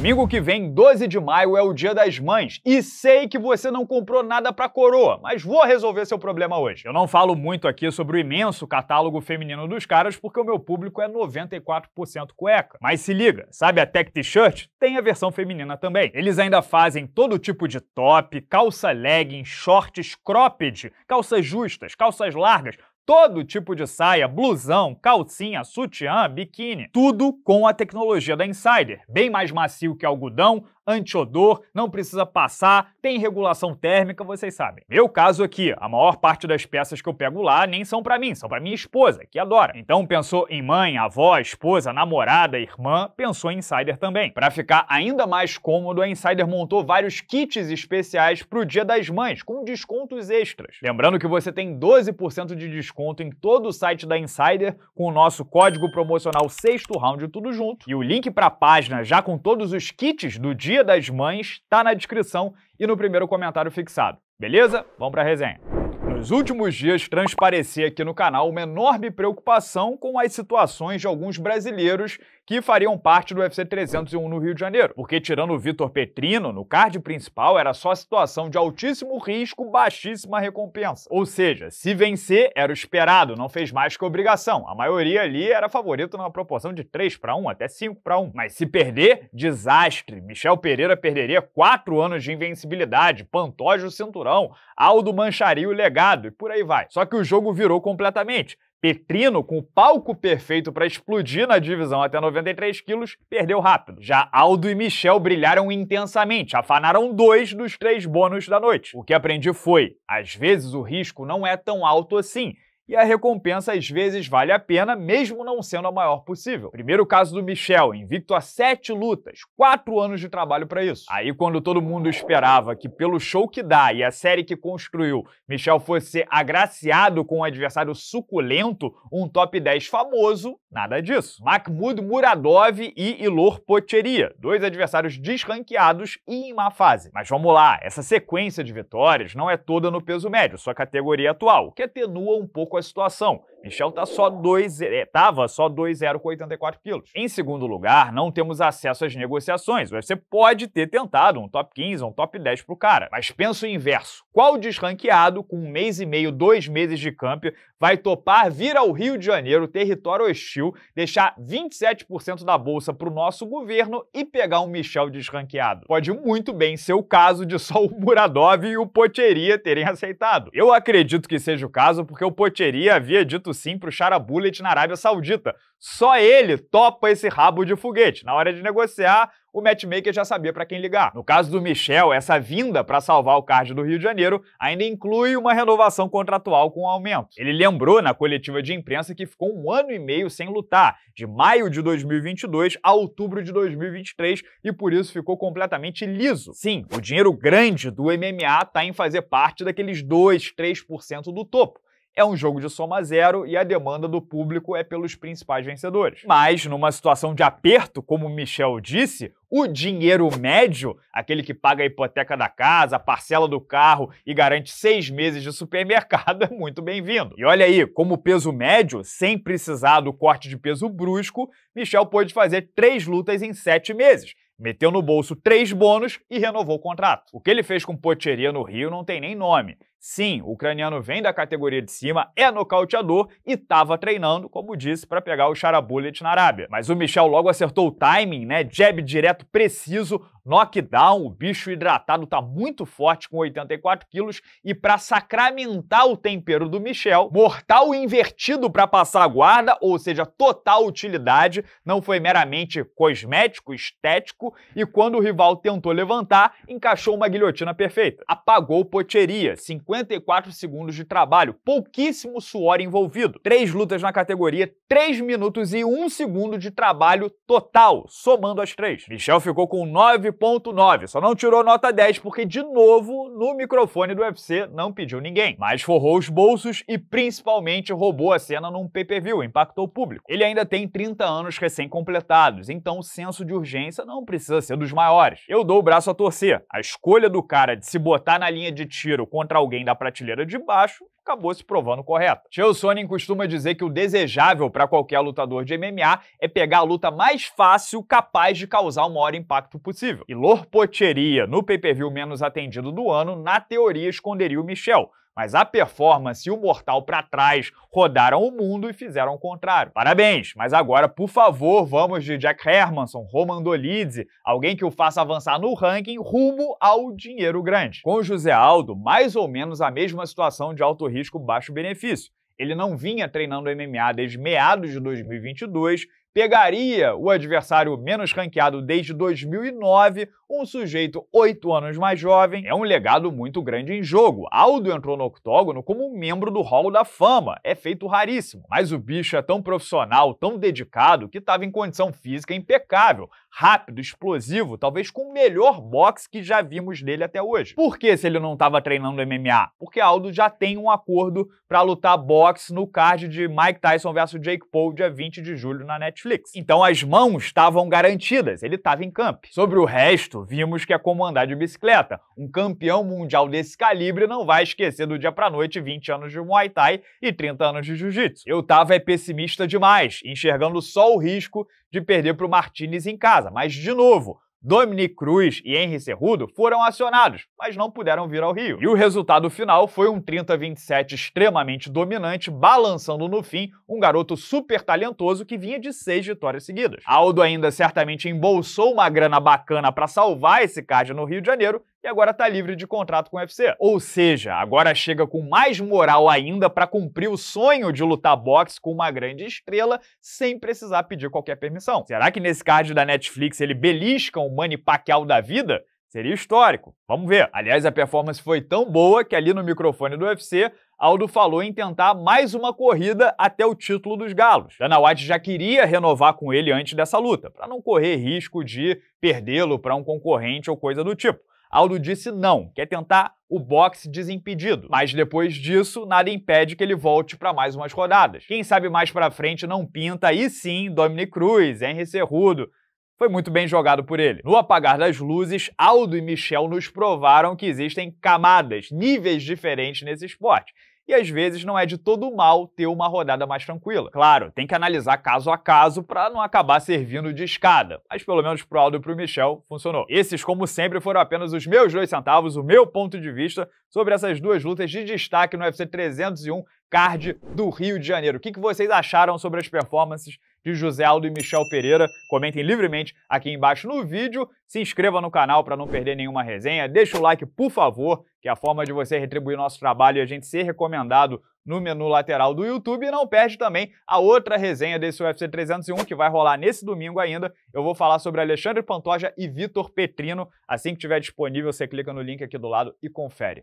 Domingo que vem, 12 de maio, é o Dia das Mães. E sei que você não comprou nada pra coroa, mas vou resolver seu problema hoje. Eu não falo muito aqui sobre o imenso catálogo feminino dos caras, porque o meu público é 94% cueca. Mas se liga, sabe a Tech T-shirt? Tem a versão feminina também. Eles ainda fazem todo tipo de top, calça legging, shorts cropped, calças justas, calças largas, todo tipo de saia, blusão, calcinha, sutiã, biquíni. Tudo com a tecnologia da Insider. Bem mais macio que algodão, antiodor, não precisa passar, tem regulação térmica, vocês sabem. Meu caso aqui, a maior parte das peças que eu pego lá nem são para mim, são para minha esposa, que adora. Então pensou em mãe, avó, esposa, namorada, irmã, pensou em Insider também. Para ficar ainda mais cômodo, a Insider montou vários kits especiais para o Dia das Mães, com descontos extras. Lembrando que você tem 12% de desconto em todo o site da Insider com o nosso código promocional sexto round tudo junto e o link para a página já com todos os kits do dia Dia das Mães está na descrição e no primeiro comentário fixado. Beleza? Vamos para a resenha. Nos últimos dias, transparecia aqui no canal uma enorme preocupação com as situações de alguns brasileiros que fariam parte do UFC 301 no Rio de Janeiro. Porque, tirando o Vitor Petrino, no card principal era só situação de altíssimo risco, baixíssima recompensa. Ou seja, se vencer, era o esperado, não fez mais que obrigação. A maioria ali era favorito numa proporção de 3 para 1, até 5 para 1. Mas se perder, desastre. Michel Pereira perderia 4 anos de invencibilidade, Pantoja o cinturão, Aldo mancharia o legado e por aí vai. Só que o jogo virou completamente. Petrino, com o palco perfeito para explodir na divisão até 93 quilos, perdeu rápido. Já Aldo e Michel brilharam intensamente, afanaram dois dos três bônus da noite. O que aprendi foi: às vezes o risco não é tão alto assim e a recompensa às vezes vale a pena, mesmo não sendo a maior possível. Primeiro caso do Michel, invicto a sete lutas, quatro anos de trabalho para isso. Aí, quando todo mundo esperava que, pelo show que dá e a série que construiu, Michel fosse agraciado com um adversário suculento, um top 10 famoso, nada disso. Mahmoud Muradov e Ilor Pocheria, dois adversários desranqueados e em má fase. Mas vamos lá, essa sequência de vitórias não é toda no peso médio, sua categoria atual, que atenua um pouco a a situação. Michel tá só 2, é, tava só 2,0 com 84 quilos. Em segundo lugar, não temos acesso às negociações. Você pode ter tentado um top 15, um top 10 pro cara, mas pensa o inverso. Qual desranqueado com um mês e meio, dois meses de camp vai topar vir ao Rio de Janeiro, território hostil, deixar 27% da bolsa pro nosso governo e pegar um Michel desranqueado? Pode muito bem ser o caso de só o Muradov e o Poteria terem aceitado. Eu acredito que seja o caso porque o Poteria havia dito sim para o Shara Bullet na Arábia Saudita. Só ele topa esse rabo de foguete. Na hora de negociar, o matchmaker já sabia para quem ligar. No caso do Michel, essa vinda para salvar o card do Rio de Janeiro ainda inclui uma renovação contratual com aumento. Ele lembrou na coletiva de imprensa que ficou um ano e meio sem lutar, de maio de 2022 a outubro de 2023, e por isso ficou completamente liso. Sim, o dinheiro grande do MMA está em fazer parte daqueles 2, 3% do topo é um jogo de soma zero e a demanda do público é pelos principais vencedores. Mas, numa situação de aperto, como Michel disse, o dinheiro médio, aquele que paga a hipoteca da casa, a parcela do carro e garante seis meses de supermercado, é muito bem-vindo. E olha aí, como peso médio, sem precisar do corte de peso brusco, Michel pôde fazer três lutas em sete meses. Meteu no bolso três bônus e renovou o contrato. O que ele fez com poteria no Rio não tem nem nome. Sim, o ucraniano vem da categoria de cima, é nocauteador e estava treinando, como disse, para pegar o Charabullet na Arábia. Mas o Michel logo acertou o timing, né? Jab direto preciso, knockdown, o bicho hidratado tá muito forte com 84 quilos e para sacramentar o tempero do Michel, mortal invertido para passar a guarda, ou seja, total utilidade, não foi meramente cosmético, estético e quando o rival tentou levantar, encaixou uma guilhotina perfeita. Apagou pocheria, 50 54 segundos de trabalho, pouquíssimo suor envolvido. Três lutas na categoria, 3 minutos e 1 segundo de trabalho total, somando as três. Michel ficou com 9.9, só não tirou nota 10 porque, de novo, no microfone do UFC não pediu ninguém, mas forrou os bolsos e principalmente roubou a cena num PPV, impactou o público. Ele ainda tem 30 anos recém-completados, então o senso de urgência não precisa ser dos maiores. Eu dou o braço a torcer. A escolha do cara de se botar na linha de tiro contra alguém vem da prateleira de baixo, acabou se provando correta. Chael Sonnen costuma dizer que o desejável para qualquer lutador de MMA é pegar a luta mais fácil capaz de causar o maior impacto possível. E Lorpocheria, no pay-per-view menos atendido do ano, na teoria esconderia o Michel, mas a performance e o mortal para trás rodaram o mundo e fizeram o contrário. Parabéns, mas agora, por favor, vamos de Jack Hermanson, Roman Dolidze, alguém que o faça avançar no ranking rumo ao dinheiro grande. Com o José Aldo, mais ou menos a mesma situação de alto risco, baixo benefício. Ele não vinha treinando MMA desde meados de 2022 pegaria o adversário menos ranqueado desde 2009, um sujeito oito anos mais jovem. É um legado muito grande em jogo. Aldo entrou no octógono como membro do Hall da Fama, é feito raríssimo. Mas o bicho é tão profissional, tão dedicado, que estava em condição física impecável, rápido, explosivo, talvez com o melhor boxe que já vimos dele até hoje. Por que se ele não estava treinando MMA? Porque Aldo já tem um acordo para lutar boxe no card de Mike Tyson versus Jake Paul dia 20 de julho na Netflix. Netflix. Então as mãos estavam garantidas, ele estava em camp. Sobre o resto, vimos que é como andar de bicicleta. Um campeão mundial desse calibre não vai esquecer do dia pra noite 20 anos de Muay Thai e 30 anos de Jiu-Jitsu. Eu tava é pessimista demais, enxergando só o risco de perder pro Martinez em casa. Mas, de novo, Dominic Cruz e Henry Cerrudo foram acionados, mas não puderam vir ao Rio. E o resultado final foi um 30-27 extremamente dominante, balançando no fim um garoto super talentoso que vinha de seis vitórias seguidas. Aldo ainda certamente embolsou uma grana bacana para salvar esse card no Rio de Janeiro e agora está livre de contrato com o UFC. Ou seja, agora chega com mais moral ainda para cumprir o sonho de lutar boxe com uma grande estrela sem precisar pedir qualquer permissão. Será que nesse card da Netflix ele belisca o Manny Pacquiao da vida? Seria histórico. Vamos ver. Aliás, a performance foi tão boa que ali no microfone do UFC, Aldo falou em tentar mais uma corrida até o título dos Galos. Dana White já queria renovar com ele antes dessa luta, para não correr risco de perdê-lo para um concorrente ou coisa do tipo. Aldo disse não, quer tentar o boxe desimpedido. Mas depois disso, nada impede que ele volte para mais umas rodadas. Quem sabe mais para frente não pinta aí sim Dominic Cruz, Henry Cerrudo, foi muito bem jogado por ele. No apagar das luzes, Aldo e Michel nos provaram que existem camadas, níveis diferentes nesse esporte e às vezes não é de todo mal ter uma rodada mais tranquila. Claro, tem que analisar caso a caso para não acabar servindo de escada, mas pelo menos pro Aldo e pro Michel funcionou. Esses, como sempre, foram apenas os meus dois centavos, o meu ponto de vista sobre essas duas lutas de destaque no UFC 301 Card do Rio de Janeiro. O que, que vocês acharam sobre as performances de José Aldo e Michel Pereira. Comentem livremente aqui embaixo no vídeo. Se inscreva no canal para não perder nenhuma resenha. Deixa o like, por favor, que é a forma de você retribuir nosso trabalho e a gente ser recomendado no menu lateral do YouTube. E não perde também a outra resenha desse UFC 301 que vai rolar nesse domingo ainda. Eu vou falar sobre Alexandre Pantoja e Vitor Petrino. Assim que estiver disponível, você clica no link aqui do lado e confere.